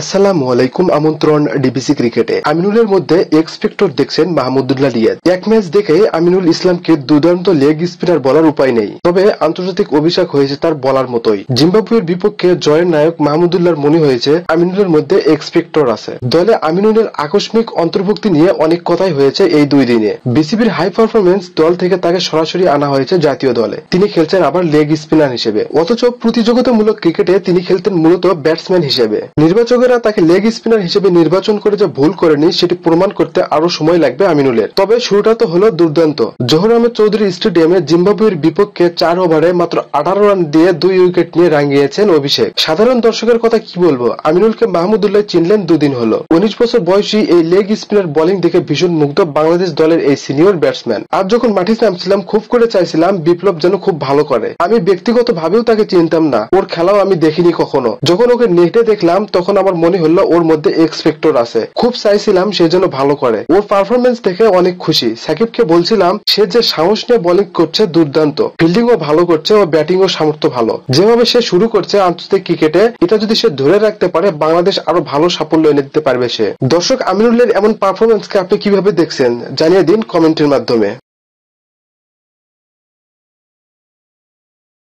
আসসালামু আলাইকুম আমন্ত্রণ ডিবিসি ক্রিকেটে আমিনুলের মধ্যে দেখছেন মাহমুদুল্লাহ রিয়াদ এক ম্যাচ দেখে আমিনুল ইসলামকে দুর্দান্ত লেগ স্পিনার বলার উপায় নেই তবে আন্তর্জাতিক অভিষেক হয়েছে তার বলার মতোই জিম্বাবুয়ের বিপক্ষে জয়ের নায়ক মাহমুদুল্লাহর মনে হয়েছে আমিনুলের মধ্যে আছে দলে আমিনুলের আকস্মিক অন্তর্ভুক্তি নিয়ে অনেক কথাই হয়েছে এই দুই দিনে বিসিবির হাই পারফরমেন্স দল থেকে তাকে সরাসরি আনা হয়েছে জাতীয় দলে তিনি খেলছেন আবার লেগ স্পিনার হিসেবে অথচ প্রতিযোগিতামূলক ক্রিকেটে তিনি খেলতেন মূলত ব্যাটসম্যান হিসেবে নির্বাচকের বোর্ডেরা তাকে লেগ স্পিনার হিসেবে নির্বাচন করে যে ভুল করেনি সেটি প্রমাণ করতে আরো সময় লাগবে আমিনুলের তবে শুরুটা তো হলো দুর্দান্ত জহর আহমেদ চৌধুরী স্টেডিয়ামে জিম্বাবুয়ের বিপক্ষে চার ওভারে মাত্র আঠারো রান দিয়ে দুই উইকেট নিয়ে রাঙিয়েছেন অভিষেক সাধারণ দর্শকের কথা কি বলবো আমিনুলকে মাহমুদুল্লাহ চিনলেন দুদিন হলো উনিশ বছর বয়সী এই লেগ স্পিনার বলিং দেখে ভীষণ মুগ্ধ বাংলাদেশ দলের এই সিনিয়র ব্যাটসম্যান আর যখন মাঠে নামছিলাম খুব করে চাইছিলাম বিপ্লব যেন খুব ভালো করে আমি ব্যক্তিগত ভাবেও তাকে চিনতাম না ওর খেলাও আমি দেখিনি কখনো যখন ওকে নেটে দেখলাম তখন আমার মনে হলো ওর মধ্যে এক্সপেক্টর আছে খুব চাইছিলাম সে যেন ভালো করে ওর পারফরমেন্স দেখে অনেক খুশি সাকিবকে বলছিলাম সে যে সাহস নিয়ে বোলিং করছে দুর্দান্ত ফিল্ডিং ও ভালো করছে ও ব্যাটিং ও সামর্থ্য ভালো যেভাবে সে শুরু করছে আন্তর্জাতিক ক্রিকেটে এটা যদি সে ধরে রাখতে পারে বাংলাদেশ আরো ভালো সাফল্য এনে দিতে পারবে সে দর্শক আমিরুল্লের এমন পারফরমেন্সকে আপনি কিভাবে দেখছেন জানিয়ে দিন কমেন্টের মাধ্যমে